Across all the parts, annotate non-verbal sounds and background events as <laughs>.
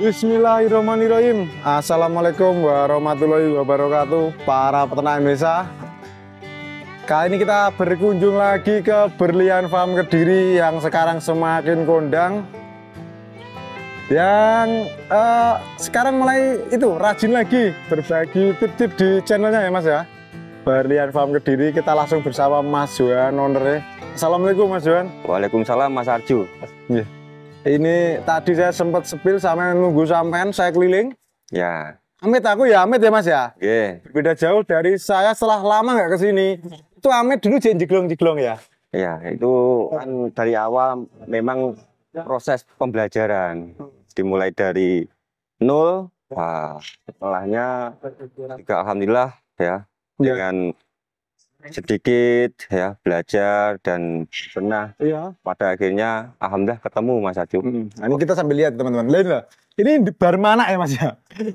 Bismillahirrahmanirrahim Assalamualaikum warahmatullahi wabarakatuh Para peternak Indonesia. Kali ini kita berkunjung lagi ke Berlian Farm Kediri Yang sekarang semakin kondang Yang uh, sekarang mulai itu rajin lagi Berbagi tip-tip di channelnya ya mas ya Berlian Farm Kediri kita langsung bersama Mas Juan Oner Assalamualaikum Mas Juan. Waalaikumsalam Mas Arju yeah. Ini tadi saya sempat sepil sampai nunggu sampean saya keliling. Ya. Amit aku ya Amit ya Mas ya. Oke. Beda jauh dari saya setelah lama nggak kesini. Itu Amit dulu jadi jiglong ya. Ya itu kan dari awal memang proses pembelajaran dimulai dari nol. Wah, setelahnya juga alhamdulillah ya. Iya. dengan sedikit ya belajar dan pernah iya. pada akhirnya alhamdulillah ketemu Mas Aju. Mm -hmm. Nah, ini kita sambil lihat teman-teman. Lain lah. Ini bar mana ya Mas ya?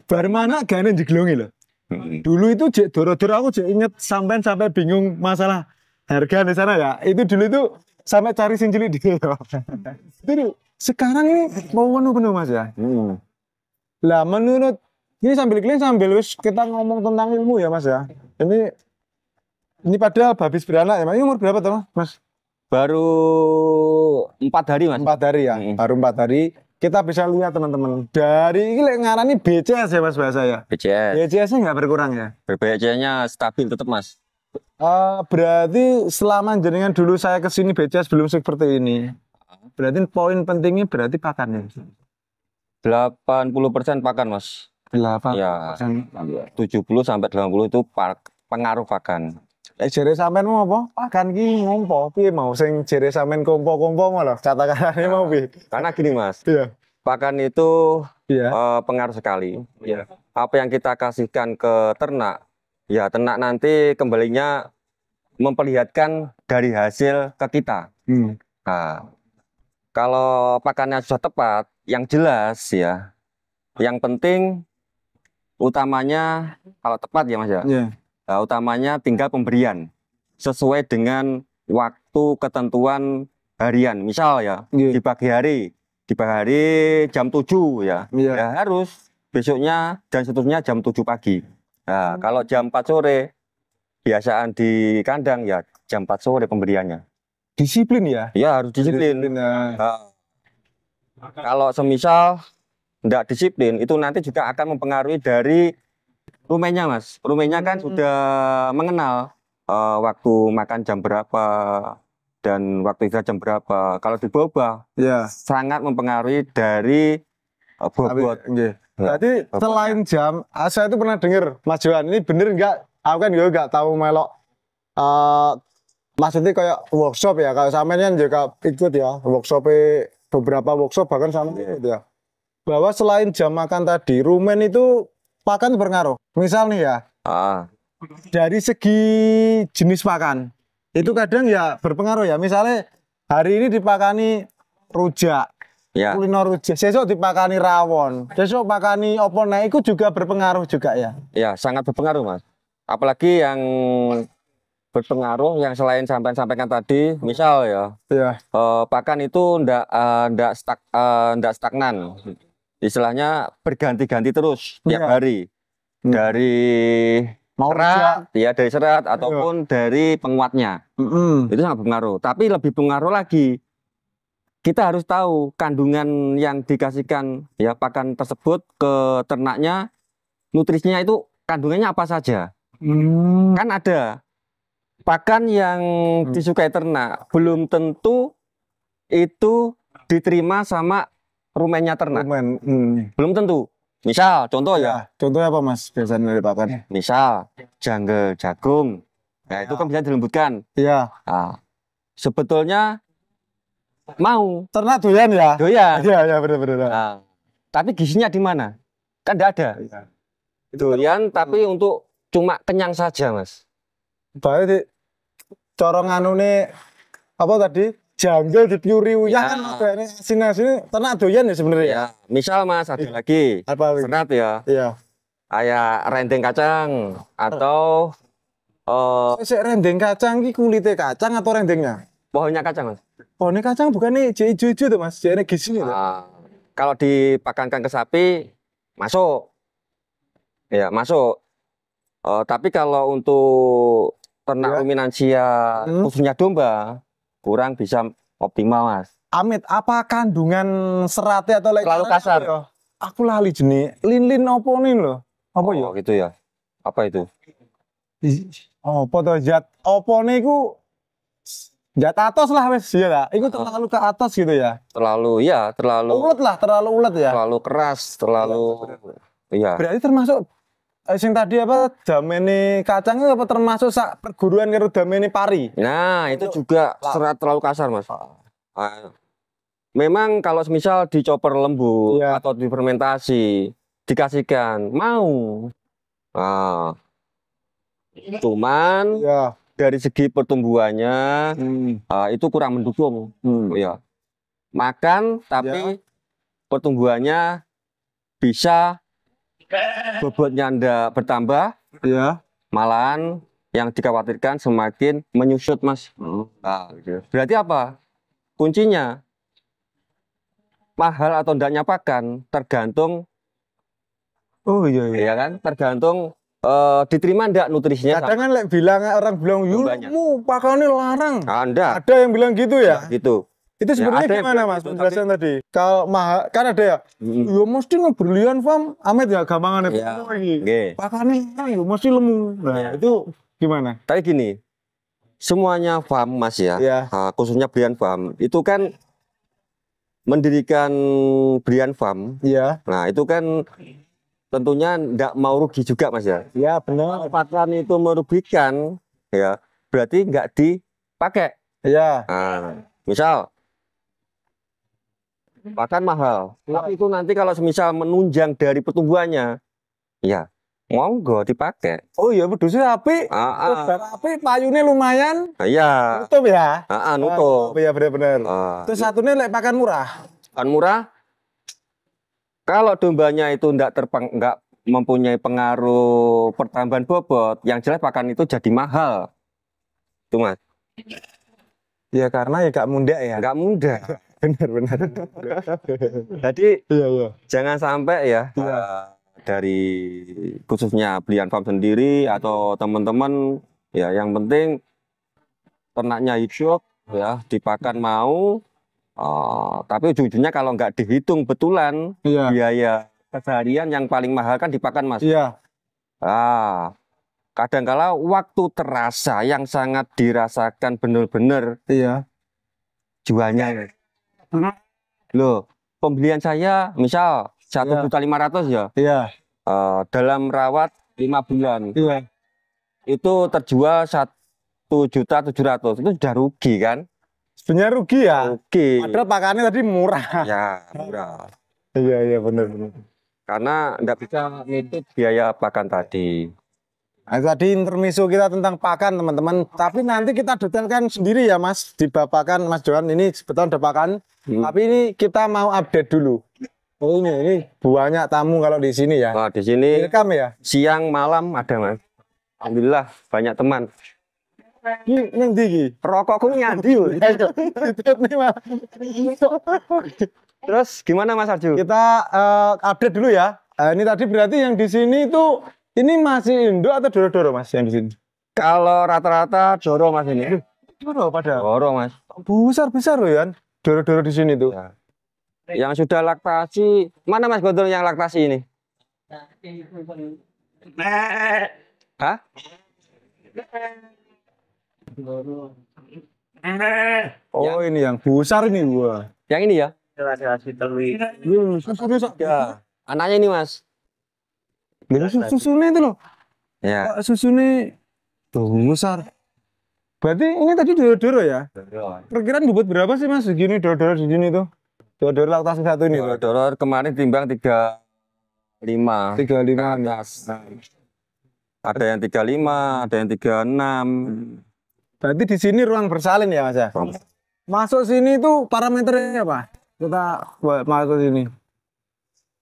Bar mana gane jeglongi loh. -hmm. Dulu itu jek dorodor aku jek inget sampean sampai bingung masalah harga di sana ya. Itu dulu itu sampai cari sing cilik ya. <laughs> itu sekarang ini mau penuh-penuh Mas ya. Mm. Lah menurut ini sambil kalian sambil wis kita ngomong tentang ilmu ya Mas ya. Ini ini padahal habis beranak ya, Ini umur berapa tuh, Mas? Baru empat hari, Mas. Empat hari ya, hmm. baru empat hari. Kita bisa lihat teman-teman dari ini ngarani BCS ya mas bahasa ya. BCS. BCS-nya nggak berkurang ya? BCS-nya stabil tetap mas. Uh, berarti selama jenengan dulu saya kesini sini BCS belum seperti ini. Ah. Berarti poin pentingnya berarti pakan ya. 80% pakan, Mas. 80%. Ya. 70 sampai 80 itu pengaruh pakan. Eh jere sampean mau apa? Pakan ki ngompo piye mau sing jere sampean kompo-kompo mau lho mau piye? Karena gini Mas. Iya. Pakan itu iya. Uh, pengaruh sekali. Iya. Apa yang kita kasihkan ke ternak, ya ternak nanti kembalinya memperlihatkan dari hasil ke kita. Hmm. Nah, kalau pakannya sudah tepat, yang jelas ya. Yang penting utamanya kalau tepat ya Mas ya. Yeah uh, utamanya tinggal pemberian sesuai dengan waktu ketentuan harian. Misal ya yeah. di pagi hari, di pagi hari jam 7 ya. Yeah. Ya harus besoknya dan seterusnya jam 7 pagi. Nah, hmm. kalau jam 4 sore biasaan di kandang ya jam 4 sore pemberiannya. Disiplin ya? Ya harus disiplin. disiplin ya. Nah, kalau semisal tidak disiplin itu nanti juga akan mempengaruhi dari Rumahnya mas, rumahnya kan hmm. sudah mengenal uh, waktu makan jam berapa dan waktu istirahat jam berapa. Kalau di boba, ya. sangat mempengaruhi dari uh, bobot. Okay. Berarti selain jam, ah, saya itu pernah dengar Mas Johan ini bener nggak? Aku kan juga nggak tahu melok. Uh, maksudnya kayak workshop ya. Kalau sampean kan juga ikut ya workshop beberapa workshop bahkan sama yeah. Gitu ya. Bahwa selain jam makan tadi, rumen itu pakan berpengaruh. Misal nih ya. Ah. Dari segi jenis pakan itu kadang ya berpengaruh ya. Misalnya hari ini dipakani rujak, ya. kuliner rujak, besok dipakani rawon, besok pakani opon. Nah, itu juga berpengaruh juga ya. Ya, sangat berpengaruh, Mas. Apalagi yang berpengaruh yang selain sampai sampaikan tadi, misal ya. ya. Uh, pakan itu ndak uh, ndak stag, uh, eh, ndak stagnan istilahnya berganti-ganti terus tiap iya. hari hmm. dari Mau serat ya dari serat iya. ataupun dari penguatnya hmm. itu sangat berpengaruh tapi lebih pengaruh lagi kita harus tahu kandungan yang dikasihkan ya pakan tersebut ke ternaknya nutrisinya itu kandungannya apa saja hmm. kan ada pakan yang hmm. disukai ternak belum tentu itu diterima sama rumennya ternak. Rumen. Hmm. Belum tentu. Misal, contoh ya. ya. Contohnya apa mas? Biasanya dari pakan Misal, jungle jagung. Nah, ya. itu kan bisa dilembutkan. Iya. Nah, sebetulnya mau. Ternak doyan ya? Doyan. Iya, iya benar-benar. Nah, tapi gizinya di mana? Kan tidak ada. Ya. Doyan tapi untuk cuma kenyang saja, Mas. baik corong anu nih apa tadi? janggal di Pure ya kan sini sinas ternak doyan ya sebenarnya ya. Misal Mas ada lagi. Apa? ternak ya. Iya. ayah rendeng kacang atau eh uh, rendeng kacang ki kulite kacang atau rendengnya? Pohonnya kacang, Mas. Pohonnya kacang bukan nih hijau-hijau tuh, Mas. Jane sini tuh. kalau dipakankan ke sapi masuk. Ya, masuk. Uh, tapi kalau untuk ternak ya. ruminansia hmm. khususnya domba, kurang bisa optimal mas Amit apa kandungan seratnya atau terlalu kasar ya? aku lali jenis lilin apa nih loh apa oh, ya gitu ya apa itu oh foto jat apa nih ku jat atas lah wes ya lah itu terlalu ke atas gitu ya terlalu ya terlalu ulet lah terlalu ulet ya terlalu keras terlalu iya, iya. berarti termasuk Eh, sing tadi apa damene kacang apa termasuk sak perguruan karo damene pari. Nah, itu, itu juga serat terlalu kasar, Mas. Ah. Ah. Memang kalau misal dicoper lembu ya. atau difermentasi dikasihkan mau. Nah. Cuman ya. dari segi pertumbuhannya hmm. uh, itu kurang mendukung. Hmm. Ya. Makan tapi ya. pertumbuhannya bisa bobotnya Anda bertambah, ya. malahan yang dikhawatirkan semakin menyusut, Mas. Hmm. Nah, gitu. berarti apa? Kuncinya mahal atau tidaknya pakan tergantung Oh iya iya ya kan tergantung uh, diterima ndak nutrisinya. Kadang kan bilang orang bilang yul mu pakannya larang. Anda. Ada yang bilang gitu ya? ya gitu. Itu ya, sebenarnya ya, gimana Mas gitu, penjelasan tadi? Kalau maha kan ada ya. hmm. Ya mesti ngeberlian fam amet ya gampangan itu. Ya. pakai nih ya, ya mesti lemu. Nah, ya. itu gimana? Tapi gini. Semuanya fam Mas ya. ya. Uh, khususnya brilian fam. Itu kan mendirikan brilian fam. Iya. Nah, itu kan tentunya tidak mau rugi juga Mas ya. Iya, benar. Patron itu merugikan ya, berarti nggak dipakai. Iya. Nah, misal bahkan hmm. mahal. Tapi itu nanti kalau semisal menunjang dari pertumbuhannya, ya monggo dipakai. Oh iya pedusnya api, lebar api, payunya lumayan. Iya. Nutup ya. ah nutup. Iya benar-benar. Terus satunya lek pakan murah. Pakan murah. Kalau dombanya itu enggak terpeng enggak mempunyai pengaruh pertambahan bobot, yang jelas pakan itu jadi mahal. Itu Mas. Ya karena ya gak muda ya. Gak muda benar benar <laughs> jadi iya, iya. jangan sampai ya iya. uh, dari khususnya belian farm sendiri atau teman-teman ya yang penting ternaknya hidup ya dipakan mau uh, tapi ujung-ujungnya kalau nggak dihitung betulan iya. biaya keseharian yang paling mahal kan dipakan mas iya. ah kadangkala waktu terasa yang sangat dirasakan benar-benar iya jualnya Loh, pembelian saya misal satu iya. juta lima ratus ya. Iya. Uh, dalam rawat lima bulan. Iya. Itu terjual satu juta tujuh ratus itu sudah rugi kan? Sebenarnya rugi ya. Rugi. Padahal pakannya tadi murah. Ya murah. Iya iya benar benar. Karena nggak bisa ngitung biaya pakan tadi. Nah, tadi intermiso kita tentang pakan teman-teman, tapi nanti kita detailkan sendiri ya Mas di Bapakan Mas Johan ini sebetulnya ada pakan, hmm. tapi ini kita mau update dulu. Oh ini, ini banyak tamu kalau di sini ya. oh, di sini Welcome ya. Siang malam ada Mas. Alhamdulillah banyak teman. Ini yang tinggi. Rokokku nyanti <laughs> Terus gimana Mas Arju? Kita uh, update dulu ya. uh, ini tadi berarti yang di sini itu ini masih Indo atau Doro-Doro mas yang di sini? Kalau rata-rata Doro mas ini. Doro pada? Doro mas. Besar-besar loh Yan. Doro-Doro di sini tuh. Ya. Yang sudah laktasi, mana mas betul yang laktasi ini? Hah? Oh yang, ini yang besar ini gua. Yang ini ya? Jelas jelas Ya, anaknya ini mas. Bila susu susunya itu loh. Ya. Susunya tuh besar. Berarti ini tadi doro ya? Doro. Perkiraan bobot berapa sih mas segini doro-doro segini tuh? Doro-doro laktasi satu ini. doro kemarin timbang tiga lima. Tiga lima atas. Nah, nah. Ada yang tiga lima, ada yang tiga enam. Berarti di sini ruang bersalin ya mas ya? Masuk sini tuh parameternya apa? Kita buat masuk sini.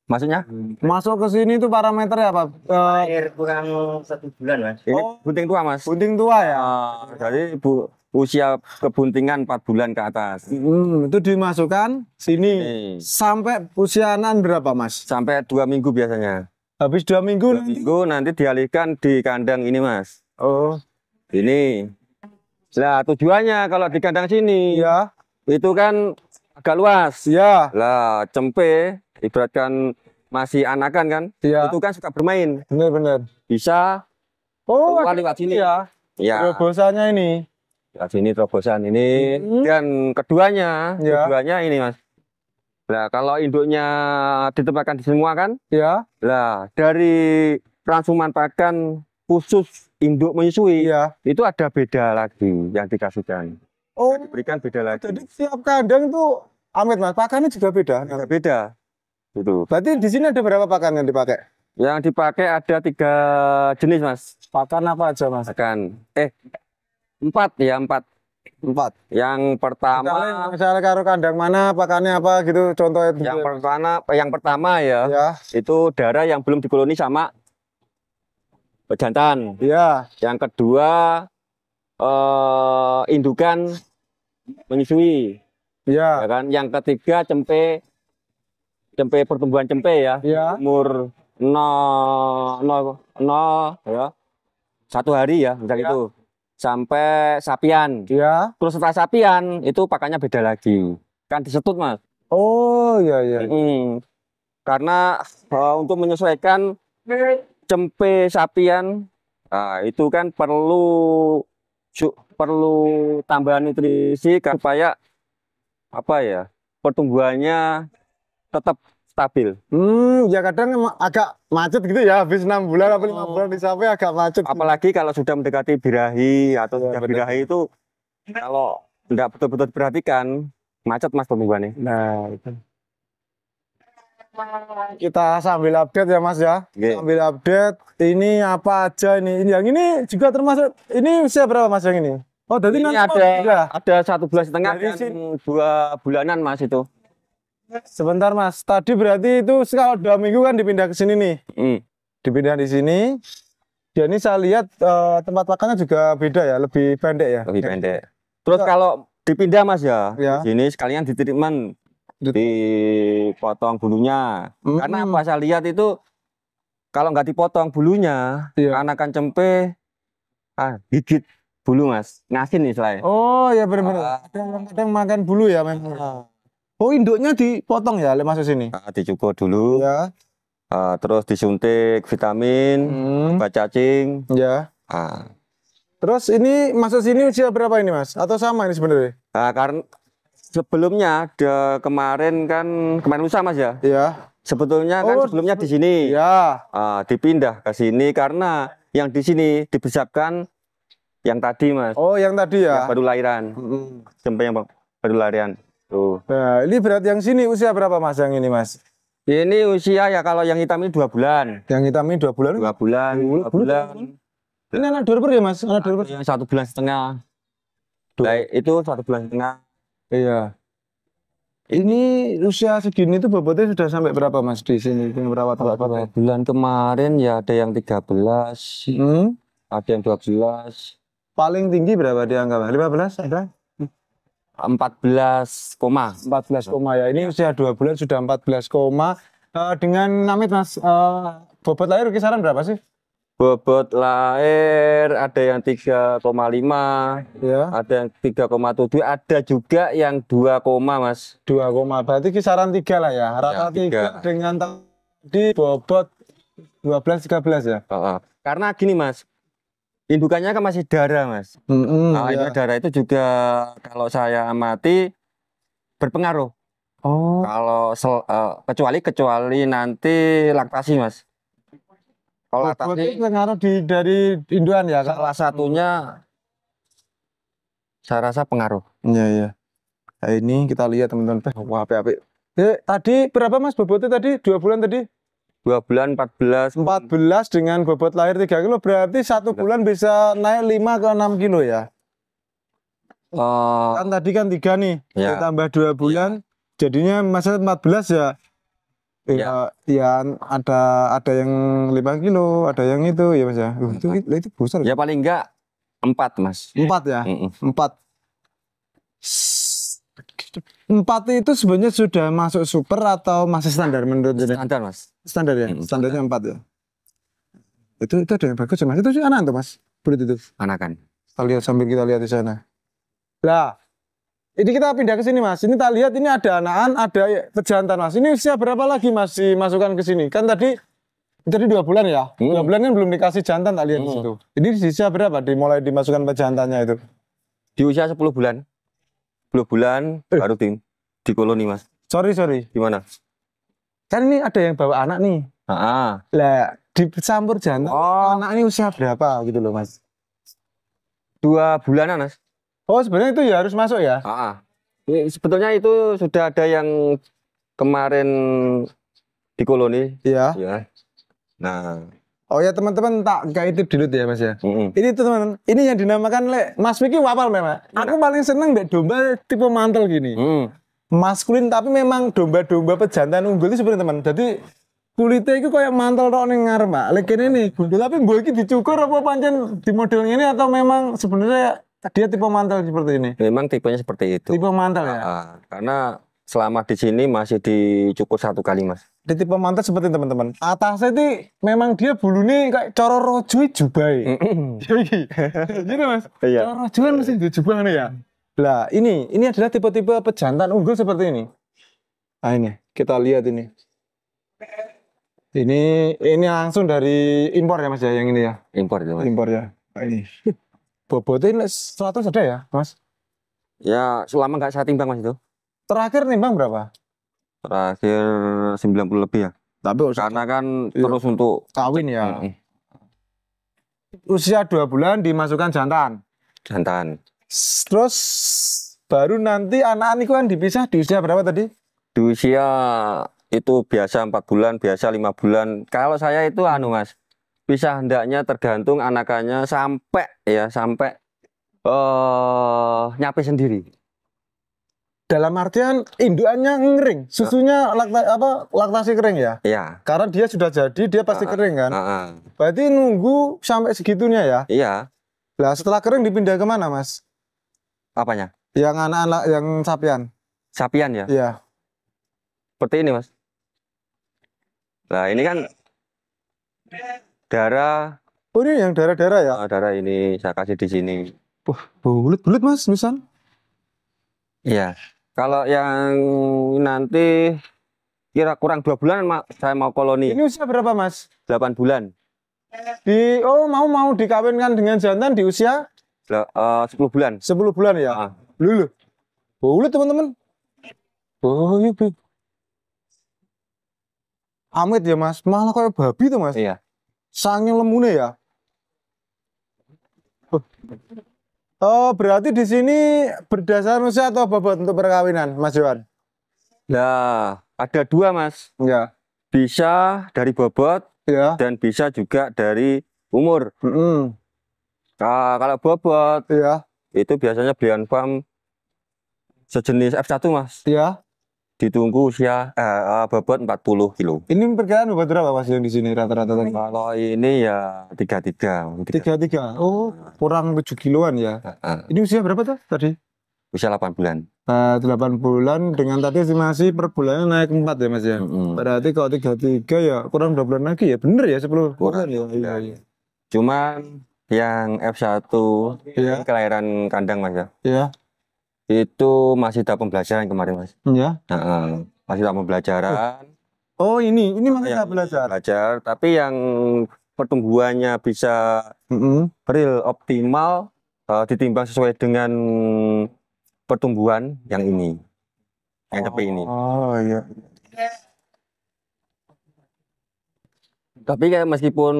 Maksudnya? Masuk ke sini itu parameternya apa? Eh, Air kurang satu bulan, Mas. oh, bunting tua, Mas. Bunting tua ya. Uh, jadi bu usia kebuntingan 4 bulan ke atas. Hmm, itu dimasukkan sini Ini. sampai usia anan berapa, Mas? Sampai dua minggu biasanya. Habis dua minggu dua nanti? minggu nanti dialihkan di kandang ini, Mas. Oh. Ini. Nah, tujuannya kalau di kandang sini. Ya. Itu kan agak luas. Ya. Lah, cempe ibaratkan masih anakan kan iya. itu kan suka bermain bener-bener bisa oh keluar lewat sini ya ya terobosannya ini lewat sini terobosan ini -hmm. dan keduanya ya. keduanya ini mas Nah, kalau induknya ditempatkan di semua kan? Ya. lah dari rangsuman pakan khusus induk menyusui, ya. itu ada beda lagi yang dikasihkan. Oh. Yang diberikan beda lagi. Jadi setiap kandang tuh, amit mas, pakannya juga beda. Beda. beda. Itu. Berarti di sini ada berapa pakan yang dipakai? Yang dipakai ada tiga jenis mas. Pakan apa aja mas? Pakan. Eh empat ya empat. Empat. Yang pertama. Misalnya, karo kandang mana pakannya apa gitu contohnya. Yang pertama yang pertama ya. Ya. Itu darah yang belum dikoloni sama pejantan. Iya. Yang kedua eh indukan menyusui. Iya. Ya kan. Yang ketiga cempe cempe pertumbuhan cempe ya. ya. Umur nol nol ya. Satu hari ya, misalnya ya. itu. Sampai sapian. ya. Terus setelah sapian itu pakannya beda lagi. Kan disetut, Mas. Oh, iya iya. Mm. Karena uh, untuk menyesuaikan cempe sapian nah, itu kan perlu perlu tambahan nutrisi supaya apa ya pertumbuhannya tetap stabil. Hmm, ya kadang agak macet gitu ya habis enam bulan oh. atau lima bulan di sampai agak macet. Gitu. Apalagi kalau sudah mendekati birahi atau ya, sudah birahi itu kalau tidak betul-betul diperhatikan macet mas pembukaan ini. Nah itu. Kita sambil update ya mas ya. Okay. Sambil update ini apa aja ini. Yang ini juga termasuk ini usia berapa mas yang ini? Oh, jadi ini ada ada satu bulan setengah dan dua bulanan mas itu. Sebentar mas, tadi berarti itu kalau dua minggu kan dipindah ke sini nih. Hmm. Dipindah di sini. Dan ini saya lihat uh, tempat makannya juga beda ya, lebih pendek ya. Lebih ya. pendek. Terus ya. kalau dipindah mas ya, ya. sini sekalian ditiriman, dipotong bulunya. Hmm. Karena apa saya lihat itu kalau nggak dipotong bulunya, iya. anakan cempe ah, gigit bulu mas, ngasin nih selain. Oh ya benar-benar. Ah. Kadang-kadang makan bulu ya memang. Ah. Oh induknya dipotong ya lemas masuk sini? Nah, dicukur dulu. Ya. Uh, terus disuntik vitamin, hmm. cacing. Ya. Uh. Terus ini masuk sini usia berapa ini mas? Atau sama ini sebenarnya? Nah, karena sebelumnya de, kemarin kan kemarin lusa mas ya? Iya. Sebetulnya kan oh, kan sebelumnya di sini. Ya. Uh, dipindah ke sini karena yang di sini dibesarkan yang tadi mas. Oh yang tadi ya? Yang baru lahiran. Hmm. Sampai yang baru lahiran. Tuh. Nah, ini berat yang sini usia berapa Mas yang ini Mas? Ini usia ya kalau yang hitam ini dua bulan. Yang hitam ini dua bulan? Dua bulan. Dua bulan. Dua bulan. Ini anak dorper ya Mas? Anak dorper. Yang satu bulan setengah. Baik, itu satu bulan setengah. Iya. Ini usia segini itu bobotnya sudah sampai berapa mas di sini yang merawat berapa? Bulan kemarin ya ada yang 13, hmm? ada yang dua belas Paling tinggi berapa dia lima belas ada? 14 koma. 14 koma ya. Ini usia 2 bulan sudah 14 koma. Uh, dengan Namit Mas, uh, bobot lahir kisaran berapa sih? Bobot lahir ada yang 3,5, ya. ada yang 3,7, ada juga yang 2, koma Mas. 2, koma berarti kisaran 3 lah ya. Rata ya, 3. 3 dengan di bobot 12 13 ya. Uh, uh. Karena gini Mas, indukannya kan masih darah mas mm -hmm, nah, ya. darah itu juga kalau saya amati berpengaruh oh kalau sel, uh, kecuali kecuali nanti laktasi mas kalau oh, laktasi pengaruh di dari induan ya salah satunya hmm. saya rasa pengaruh iya iya nah, ini kita lihat teman-teman wah api-api eh, tadi berapa mas bobotnya tadi dua bulan tadi dua bulan 14 14 dengan bobot lahir tiga kilo berarti satu nah. bulan bisa naik lima ke 6 kilo ya uh, kan tadi kan tiga nih ya. ditambah dua ya. bulan ya. jadinya masa 14 ya Ya, ya, ya ada ada yang 5 kilo, ada yang itu ya Mas ya. itu, itu itu besar. Ya paling enggak empat Mas. empat ya? Mm -mm. Empat itu sebenarnya sudah masuk super atau masih standar menurut Jadi? Standar mas. Standar ya, hmm, standarnya empat ya. Itu itu ada yang bagus ya, mas. Itu sih anak tuh mas, Berarti itu. Anakan. Kita lihat sambil kita lihat di sana. Lah, ini kita pindah ke sini mas. Ini kita lihat ini ada anakan, ada pejantan mas. Ini usia berapa lagi mas dimasukkan ke sini? Kan tadi tadi dua bulan ya. Hmm. Dua bulan kan belum dikasih jantan tak lihat hmm. di situ. Ini di usia berapa dimulai dimasukkan pejantannya itu? Di usia sepuluh bulan. 10 bulan eh. baru di, di koloni mas sorry sorry gimana kan ini ada yang bawa anak nih ah lah dicampur jantan oh. anak ini usia berapa gitu loh mas dua bulan mas oh sebenarnya itu ya harus masuk ya ah sebetulnya itu sudah ada yang kemarin di koloni iya ya nah Oh ya teman-teman tak kayak itu dulu ya mas ya. Mm-hmm. Ini tuh teman, ini yang dinamakan le Mas Vicky wapal memang. Iya. Aku paling seneng deh domba tipe mantel gini. Mm. Maskulin tapi memang domba-domba pejantan unggul itu sebenarnya teman. Jadi kulitnya itu kayak mantel tok nih ngarep Pak. Lek ini nih gundul tapi gue iki dicukur apa panjang di model ini atau memang sebenarnya dia tipe mantel seperti ini? Memang tipenya seperti itu. Tipe mantel ya. Uh, karena selama di sini masih dicukur satu kali Mas di tipe mantan seperti teman-teman. Atasnya itu memang dia bulu nih kayak coro rojo jubai. Jadi <laughs> gitu, mas, iya. coro rojo kan mesti di jubah nih ya. Lah ini, ini adalah tipe-tipe pejantan unggul seperti ini. Nah ini, kita lihat ini. Ini ini langsung dari impor ya mas ya, yang ini ya. Impor ya mas. Impor ya. Nah, ini. Bobotnya 100 ada ya mas? Ya selama nggak saya timbang mas itu. Terakhir nimbang berapa? Terakhir 90 lebih ya. Tapi karena kan iya. terus untuk kawin ya. Usia dua bulan dimasukkan jantan. Jantan. Terus baru nanti anak-anak kan dipisah di usia berapa tadi? Di usia itu biasa empat bulan, biasa lima bulan. Kalau saya itu anu mas, bisa hendaknya tergantung anakannya sampai ya sampai uh, nyapi sendiri dalam artian induannya ngering, susunya ah. lakta, apa laktasi kering ya? Iya. Karena dia sudah jadi, dia pasti uh, kering kan? Uh, Berarti nunggu sampai segitunya ya? Iya. Lah setelah kering dipindah ke mana, mas? Apanya? Yang anak-anak yang sapian. Sapian ya? Iya. Seperti ini mas. Nah ini kan darah. Oh ini yang darah-darah ya? Darah ini saya kasih di sini. Wah bulut bulut mas misal. Iya. Kalau yang nanti kira kurang dua bulan saya mau koloni. Ini usia berapa mas? Delapan bulan. Di oh mau mau dikawinkan dengan jantan di usia? Eh, sepuluh bulan. Sepuluh bulan ya. Ah. Lulu. Boleh teman-teman. Boleh. Amit ya mas, malah kayak babi tuh mas. Iya. Sangnya lemune ya. Oh. Oh, berarti di sini berdasar usia atau bobot untuk perkawinan, Mas Johan? Nah, ada dua, Mas. Ya. Bisa dari bobot ya. dan bisa juga dari umur. Mm -hmm. nah, kalau bobot, ya. itu biasanya belian farm sejenis F1, Mas. Ya ditunggu usia eh, eh bobot 40 kilo. Ini perkiraan bobot berapa mas yang di sini rata-rata? Kalau ini ya 33. 33. Oh, nah. kurang 7 kiloan ya. Uh, uh. Ini usia berapa tuh tadi? Usia 8 bulan. Uh, nah, 8 bulan dengan tadi estimasi per bulannya naik 4 ya mas ya. Mm -hmm. Berarti kalau 33 ya kurang 2 bulan lagi ya. Bener ya 10 kurang, bulan ya. Iya, iya. Cuman yang F1 ya. kelahiran kandang mas ya. Iya. Itu masih tahap pembelajaran kemarin mas. Ya. Nah, masih tahap pembelajaran. Oh, oh, ini ini masih tahap iya, belajar. Belajar, tapi yang pertumbuhannya bisa mm -hmm. real optimal uh, ditimbang sesuai dengan pertumbuhan yang ini, yang oh, tepi ini. Oh iya. Tapi kayak meskipun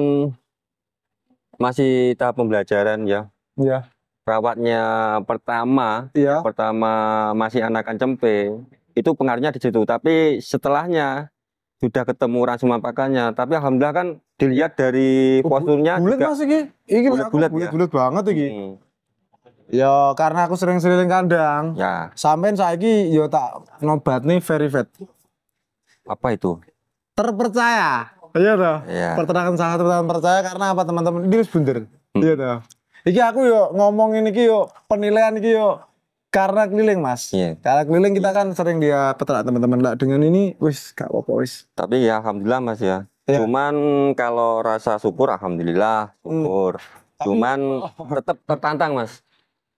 masih tahap pembelajaran ya. Iya perawatnya pertama, iya. pertama masih anakan cempe, itu pengaruhnya di situ. Tapi setelahnya sudah ketemu orang pakannya, tapi alhamdulillah kan dilihat dari oh, posturnya bulat juga. Masih, ini bulat, bulat, bulat, ya? bulat banget ini. Hmm. Ya karena aku sering sering kandang. Ya. Sampai saya ini yo tak nobat nih very fat. Apa itu? Terpercaya. Iya toh. Ya. Pertanakan sangat pertanakan percaya karena apa teman-teman ini harus bunder. Hmm. Iya Iki aku yo ngomong ini yo penilaian kyo yo karena keliling mas. Iya. Karena keliling kita kan sering dia petra teman-teman lah dengan ini, wis gak apa-apa wis. Tapi ya alhamdulillah mas ya. Yeah. Cuman kalau rasa syukur alhamdulillah syukur. Mm. Cuman <laughs> tetap tertantang mas.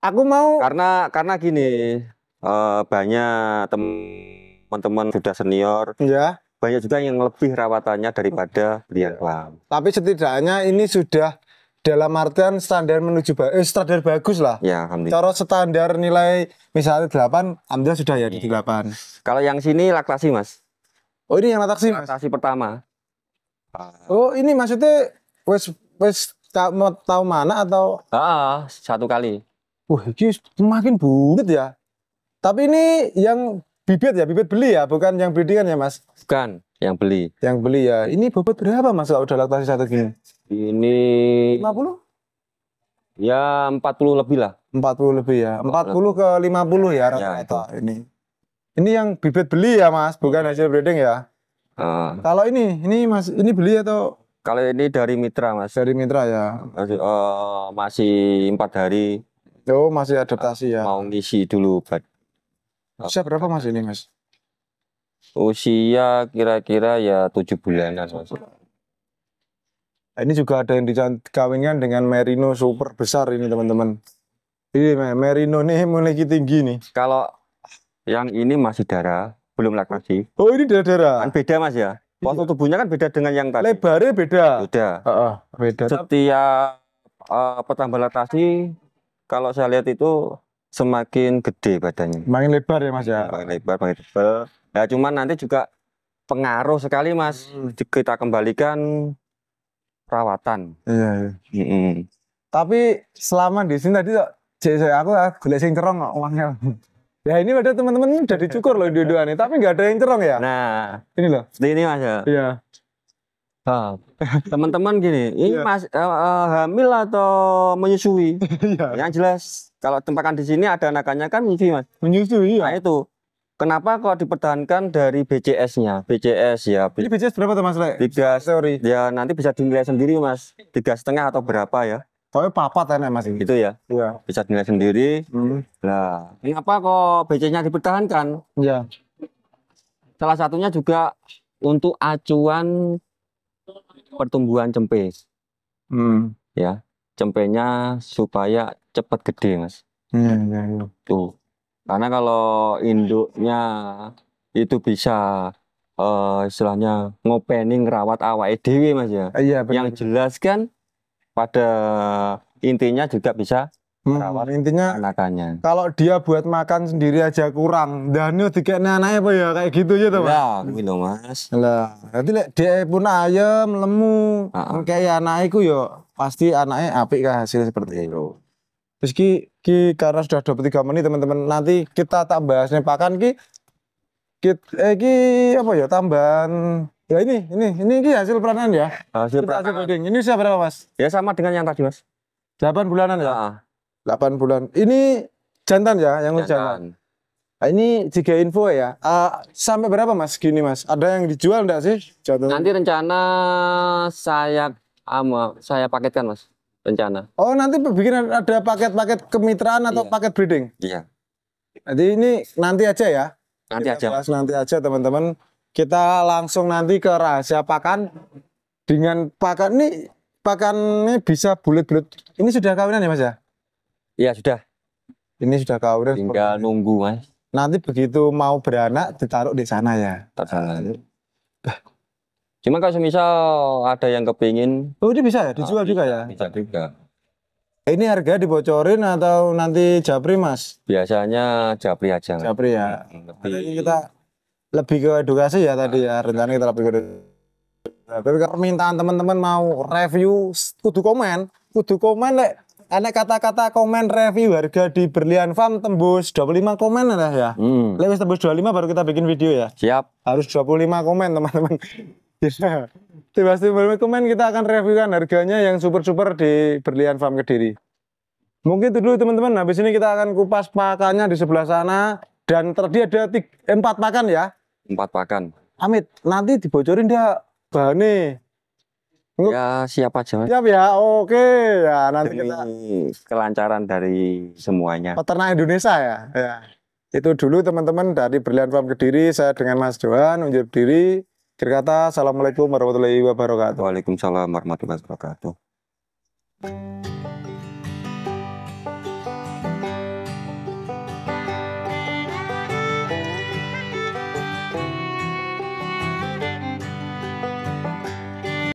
Aku mau karena karena gini uh, banyak teman-teman sudah senior. Ya. Banyak juga yang lebih rawatannya daripada beliau. Iya. Tapi setidaknya ini sudah dalam artian standar menuju ba eh, standar bagus lah. Ya, alhamdulillah. Cara standar nilai misalnya 8, alhamdulillah sudah ya di 8. Iya. Kalau yang sini laktasi, Mas. Oh, ini yang laktasi, Mas. Laktasi pertama. Ah. Oh, ini maksudnya wes wes tahu tahu mana atau Ah, satu kali. Wah, ini semakin bulat ya. Tapi ini yang bibit ya, bibit beli ya, bukan yang breedingan ya, Mas? Bukan. Yang beli. Yang beli ya. Ini bobot berapa Mas kalau udah laktasi satu gini? Ini 50? Ya 40 lebih lah. 40 lebih ya. 40, 40 ke 50 ya rata-rata ya, nah, ini. Ini yang bibit beli ya Mas, bukan hasil breeding ya. Uh. Kalau ini, ini Mas, ini beli atau kalau ini dari mitra Mas. Dari mitra ya. Masih, uh, masih empat hari. Oh, masih adaptasi ya. Mau ngisi dulu Pak. Siap berapa Mas ini Mas? Usia kira-kira ya tujuh bulanan mas. Nah, ini juga ada yang dikawinkan dengan merino super besar ini teman-teman. Iya, ini merino nih memiliki tinggi nih. Kalau yang ini masih darah, belum laktasi. Oh ini darah-darah. Kan beda mas ya. Iya. Waktu iya. tubuhnya kan beda dengan yang tadi. Lebarnya beda. Beda. Uh, uh, beda. Setiap uh, petambah laktasi, kalau saya lihat itu semakin gede badannya. Makin lebar ya mas ya. Makin lebar, makin tebal. Ya cuman nanti juga pengaruh sekali mas. Hmm. Kita kembalikan perawatan. Iya. iya. Mm -hmm. Tapi selama di sini tadi jadi aku ya, gak sing cerong uangnya. Ya ini pada teman-teman udah dicukur loh dua duanya tapi nggak ada yang cerong ya. Nah, ini loh. Ini mas ya. Iya. teman-teman gini, ini yeah. mas uh, uh, hamil atau menyusui? <laughs> Iya. Yang jelas kalau tempatkan di sini ada anakannya kan menyusui mas. Menyusui. ya. Nah itu Kenapa kok dipertahankan dari BCS-nya? BCS ya. Ini BCS berapa tuh Mas Le? Tiga sorry. Ya nanti bisa dinilai sendiri Mas. Tiga setengah atau berapa ya? Tapi papa tanya Mas Itu ya. Iya. Bisa dinilai sendiri. Hmm. Nah, kenapa kok BCS-nya dipertahankan? Iya. Salah satunya juga untuk acuan pertumbuhan cempe. Hmm. Ya, cempenya supaya cepat gede Mas. Iya, iya, iya. Tuh karena kalau induknya itu bisa uh, istilahnya ngopeni rawat awak EDW Mas ya. Iya, benar. Yang jelas kan pada intinya juga bisa merawat hmm, intinya anakannya. Kalau dia buat makan sendiri aja kurang, dan Daniel dikekne anaknya apa ya kayak gitu ya tuh Mas. Lah, minum Mas. Lah, nanti dia pun ayam lemu, uh -uh. kayak anakku yo pasti anaknya api kah hasilnya seperti itu. Terus ki ki karena sudah 23 menit teman-teman nanti kita tambah pakan ki kita eh ki apa ya tambahan ya ini ini ini ki hasil peranan ya hasil kita peranan hasil ini usia berapa mas ya sama dengan yang tadi mas 8 bulanan ya ah. 8 bulan ini jantan ya yang jantan, jantan. Nah, ini jika info ya uh, sampai berapa mas gini mas ada yang dijual enggak sih jantan nanti rencana saya ama ah, saya paketkan mas rencana. Oh, nanti bikin ada paket-paket kemitraan atau iya. paket breeding? Iya. Jadi ini nanti aja ya. Nanti kita aja. Bahas nanti aja teman-teman. Kita langsung nanti ke rahasia pakan dengan pakan ini pakan ini bisa bulat-bulat. Ini sudah kawinan ya, Mas ya? Iya, sudah. Ini sudah kawinan. Tinggal nunggu, Mas. Nanti begitu mau beranak ditaruh di sana ya. Taruh. Cuma kalau semisal ada yang kepingin, oh ini bisa ya ah, dijual juga ya? Bisa juga. Eh, ini harga dibocorin atau nanti japri mas? Biasanya japri aja. Japri ya. Hmm, hmm, lebih... kita lebih ke edukasi ya tadi ya rencana kita lebih ke edukasi. tapi kalau permintaan teman-teman mau review kudu komen kudu komen lek enak kata-kata komen review harga di Berlian Farm tembus 25 komen lah ya. Hmm. Lewis tembus 25 baru kita bikin video ya. Siap. Harus 25 komen teman-teman. Kita Tiba belum komen kita akan reviewkan harganya yang super-super di Berlian Farm Kediri. Mungkin itu dulu teman-teman. Habis ini kita akan kupas pakannya di sebelah sana dan terdiri ada tiga, eh, empat pakan ya. Empat pakan. Amit, nanti dibocorin dia bahane ini. Ya siap aja mas. Siap ya, oke ya nanti Demi kita kelancaran dari semuanya. Peternak Indonesia ya. ya. Itu dulu teman-teman dari Berlian Farm Kediri, saya dengan Mas Johan unjuk diri. Akhir kata, Assalamualaikum warahmatullahi wabarakatuh. Waalaikumsalam warahmatullahi wabarakatuh.